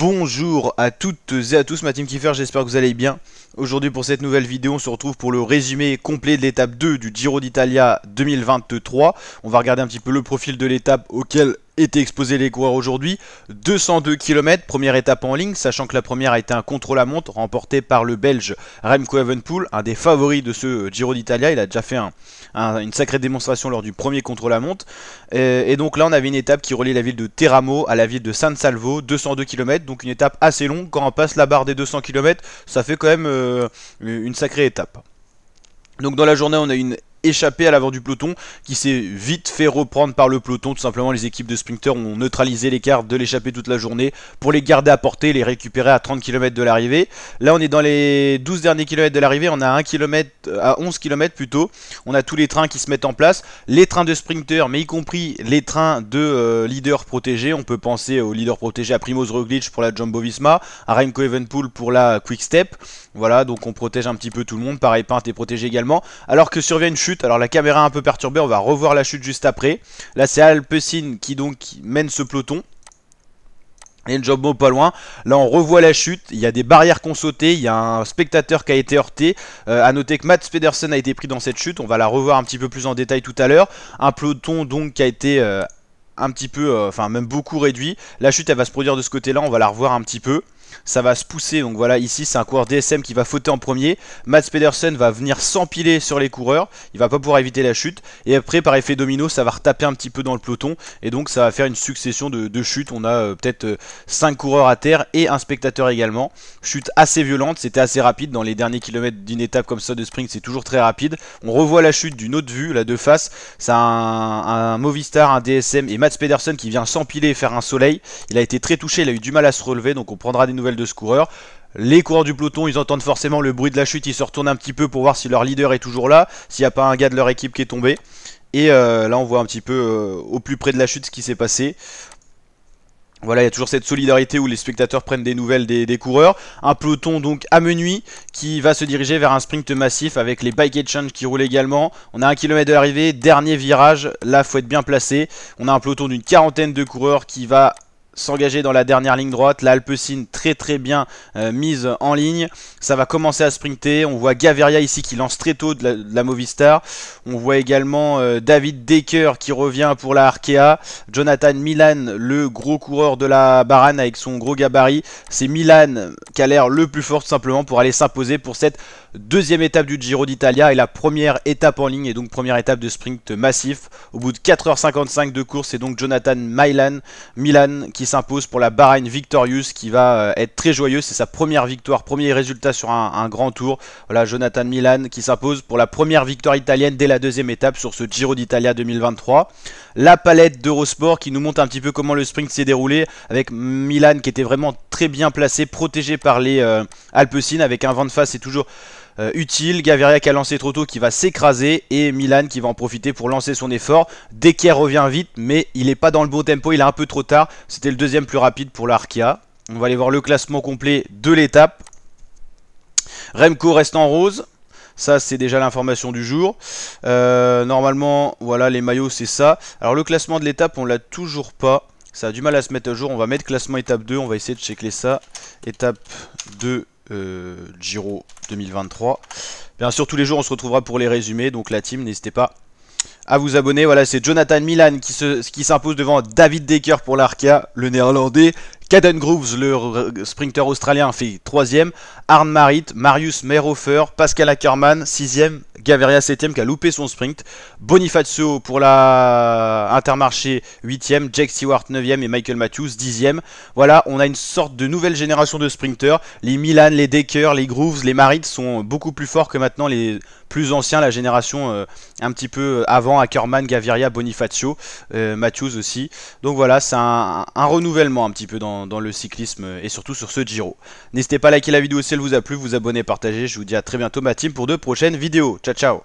Bonjour à toutes et à tous, ma team Kiffer, j'espère que vous allez bien. Aujourd'hui pour cette nouvelle vidéo, on se retrouve pour le résumé complet de l'étape 2 du Giro d'Italia 2023. On va regarder un petit peu le profil de l'étape auquel été exposé les coureurs aujourd'hui. 202 km, première étape en ligne, sachant que la première a été un contrôle la montre remporté par le Belge Remco Evenpool, un des favoris de ce Giro d'Italia. Il a déjà fait une sacrée démonstration lors du premier contrôle la monte, Et, donc là, on avait une étape qui reliait la ville de Teramo à la ville de San Salvo, 202 km, donc une étape assez longue. Quand on passe la barre des 200 km, ça fait quand même euh, une sacrée étape. Donc dans la journée, on a une échappé à l'avant du peloton, qui s'est vite fait reprendre par le peloton. Tout simplement, les équipes de sprinter ont neutralisé l'écart de l'échappée toute la journée pour les garder à portée, les récupérer à 30 km de l'arrivée. Là, on est dans les 12 derniers kilomètres de l'arrivée, on a 1 km, euh, à 11 km plutôt. On a tous les trains qui se mettent en place, les trains de sprinter mais y compris les trains de leader euh, leaders protégés. On peut penser aux leaders protégés à Primoz Roglic pour la Jumbo Visma, à Remco Evenpool pour la Quick Step. Voilà, donc on protège un petit peu tout le monde. Pareil, peint est protégé également. Alors que survient une chute alors la caméra un peu perturbée, on va revoir la chute juste après. Là c'est Alpecin qui donc mène ce peloton. Et bon, pas loin. Là on revoit la chute, il y a des barrières qu'on sauté, il y a un spectateur qui a été heurté. A euh, noter que Matt Pedersen a été pris dans cette chute, on va la revoir un petit peu plus en détail tout à l'heure. Un peloton donc qui a été euh, un petit peu, euh, enfin même beaucoup réduit. La chute elle va se produire de ce côté là, on va la revoir un petit peu ça va se pousser. Donc voilà, ici c'est un coureur DSM qui va fauter en premier. Matt Pedersen va venir s'empiler sur les coureurs, il va pas pouvoir éviter la chute. Et après, par effet domino, ça va retaper un petit peu dans le peloton. Et donc ça va faire une succession de, chutes. On a euh, peut-être 5 euh, coureurs à terre et un spectateur également. Chute assez violente, c'était assez rapide. Dans les derniers kilomètres d'une étape comme ça de sprint, c'est toujours très rapide. On revoit la chute d'une autre vue, là de face. C'est un, Movistar, un DSM et Matt Pedersen qui vient s'empiler et faire un soleil. Il a été très touché, il a eu du mal à se relever, donc on prendra des de ce coureur. Les coureurs du peloton, ils entendent forcément le bruit de la chute, ils se retournent un petit peu pour voir si leur leader est toujours là, s'il n'y a pas un gars de leur équipe qui est tombé. Et euh, là, on voit un petit peu euh, au plus près de la chute ce qui s'est passé. Voilà, il y a toujours cette solidarité où les spectateurs prennent des nouvelles des, coureurs. Un peloton donc à menu qui va se diriger vers un sprint massif avec les bike change qui roulent également. On a un kilomètre de l'arrivée, dernier virage, là faut être bien placé. On a un peloton d'une quarantaine de coureurs qui va s'engager dans la dernière ligne droite. La très très bien euh, mise en ligne. Ça va commencer à sprinter. On voit Gaveria ici qui lance très tôt de la, Movistar. On voit également euh, David Decker qui revient pour la Arkea. Jonathan Milan, le gros coureur de la Barane avec son gros gabarit. C'est Milan qui a l'air le plus fort simplement pour aller s'imposer pour cette deuxième étape du Giro d'Italia et la première étape en ligne et donc première étape de sprint massif. Au bout de 4h55 de course, c'est donc Jonathan Milan, Milan qui s'impose pour la Bahreïn Victorious qui va euh, être très joyeuse. C'est sa première victoire, premier résultat sur un, grand tour. Voilà, Jonathan Milan qui s'impose pour la première victoire italienne dès la deuxième étape sur ce Giro d'Italia 2023. La palette d'Eurosport qui nous montre un petit peu comment le sprint s'est déroulé avec Milan qui était vraiment très bien placé, protégé par les euh, alpesines avec un vent de face et toujours euh, utile. Gaveria qui a lancé trop tôt qui va s'écraser et Milan qui va en profiter pour lancer son effort. qu'elle revient vite mais il n'est pas dans le bon tempo, il est un peu trop tard. C'était le deuxième plus rapide pour l'Arkia. On va aller voir le classement complet de l'étape. Remco reste en rose. Ça, c'est déjà l'information du jour. Euh, normalement, voilà, les maillots, c'est ça. Alors, le classement de l'étape, on l'a toujours pas. Ça a du mal à se mettre à jour. On va mettre classement étape 2. On va essayer de checker ça. Étape 2, euh, Giro 2023. Bien sûr, tous les jours, on se retrouvera pour les résumés. Donc la team, n'hésitez pas à vous abonner. Voilà, c'est Jonathan Milan qui s'impose qui devant David Decker pour l'Arca, le néerlandais, Caden Groves, le sprinter australien, fait 3ème. Arne Marit, Marius Meyerhofer, Pascal Ackermann, 6ème. Gaviria 7ème, qui a loupé son sprint. Bonifacio pour la Intermarché, 8ème. Jake Stewart, 9ème. Et Michael Matthews, 10ème. Voilà, on a une sorte de nouvelle génération de sprinters. Les Milan, les Decker, les Grooves, les Marit sont beaucoup plus forts que maintenant les plus anciens, la génération euh, un petit peu avant Ackermann, Gaviria, Bonifacio, euh, Matthews aussi. Donc voilà, c'est un renouvellement un petit peu dans dans, le cyclisme et surtout sur ce Giro. N'hésitez pas à liker la vidéo si elle vous a plu, vous abonner, partager. Je vous dis à très bientôt ma team pour de prochaines vidéos. Ciao ciao